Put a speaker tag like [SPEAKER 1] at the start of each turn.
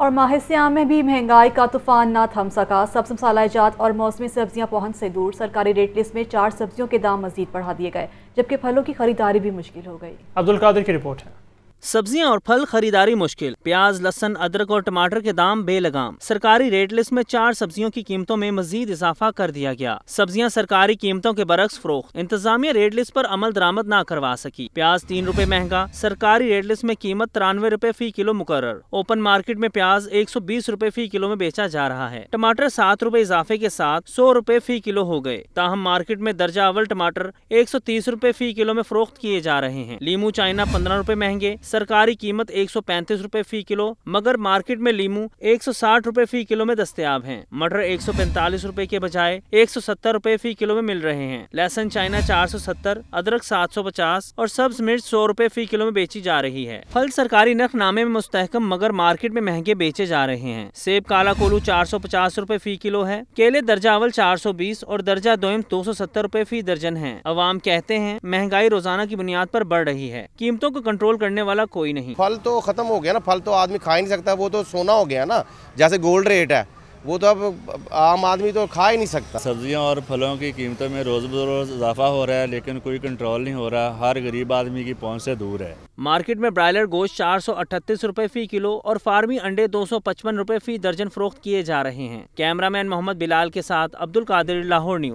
[SPEAKER 1] और माह में भी महंगाई का तूफान ना थम सका सबसम सालाजात और मौसमी सब्जियां पहुंच से दूर सरकारी रेट लिस्ट में चार सब्जियों के दाम मजीद बढ़ा दिए गए जबकि फलों की खरीदारी भी मुश्किल हो गई
[SPEAKER 2] अब्दुल कादिर की रिपोर्ट है सब्जियां और फल खरीदारी मुश्किल प्याज लहसन अदरक और टमाटर के दाम बेलगाम सरकारी रेट लिस्ट में चार सब्जियों की कीमतों में मजीद इजाफा कर दिया गया सब्जियां सरकारी कीमतों के बरक्स फरोख इंतजामिया रेट लिस्ट पर अमल दरामद न करवा सकी प्याज तीन रूपए महंगा सरकारी रेट लिस्ट में कीमत तिरानवे रूपए फी किलो मुकर ओपन मार्केट में प्याज एक सौ बीस रूपए फी किलो में बेचा जा रहा है टमाटर सात रूपए इजाफे के साथ सौ रूपए फी किलो हो गए ताहम मार्केट में दर्जा अवल टमाटर एक सौ तीस रूपए फी किलो में फरोख्त किए जा रहे हैं लीमू चाइना पंद्रह रूपए महंगे सरकारी कीमत एक सौ फी किलो मगर मार्केट में लीमू एक सौ फी किलो में दस्तियाब है मटर एक सौ के बजाय एक सौ फी किलो में मिल रहे हैं लहसन चाइना चार अदरक सात और सब्ज मिर्च सौ रूपए फी किलो में बेची जा रही है फल सरकारी नखनामे में मुस्तकम मगर मार्केट में महंगे बेचे जा रहे हैं सेब काला कोलू चार सौ पचास रूपए फी किलो है केले दर्जा अवल चार सौ बीस और दर्जा दो सौ सत्तर रूपए फी दर्जन है अवाम कहते हैं महंगाई रोजाना की
[SPEAKER 1] बुनियाद पर बढ़ रही है कीमतों को कंट्रोल करने वाले वाला कोई नहीं फल तो ख़त्म हो गया ना फल तो आदमी खा ही नहीं सकता वो तो सोना हो गया ना जैसे गोल्ड रेट है वो तो अब आम आदमी तो खा ही नहीं
[SPEAKER 3] सकता सब्जियों और फलों की कीमतों में रोज़ बरोज़ इजाफा हो रहा है लेकिन कोई कंट्रोल नहीं हो रहा हर गरीब आदमी की पहुंच से दूर है
[SPEAKER 2] मार्केट में ब्रायलर गोश्त चार सौ अठतीस रूपए फी किलो और फार्मी अंडे दो सौ पचपन रूपए फी दर्जन फरोख्त किए जा रहे हैं कैमरामैन मोहम्मद बिलाल के साथ अब्दुल कादिर लाहौर न्यूज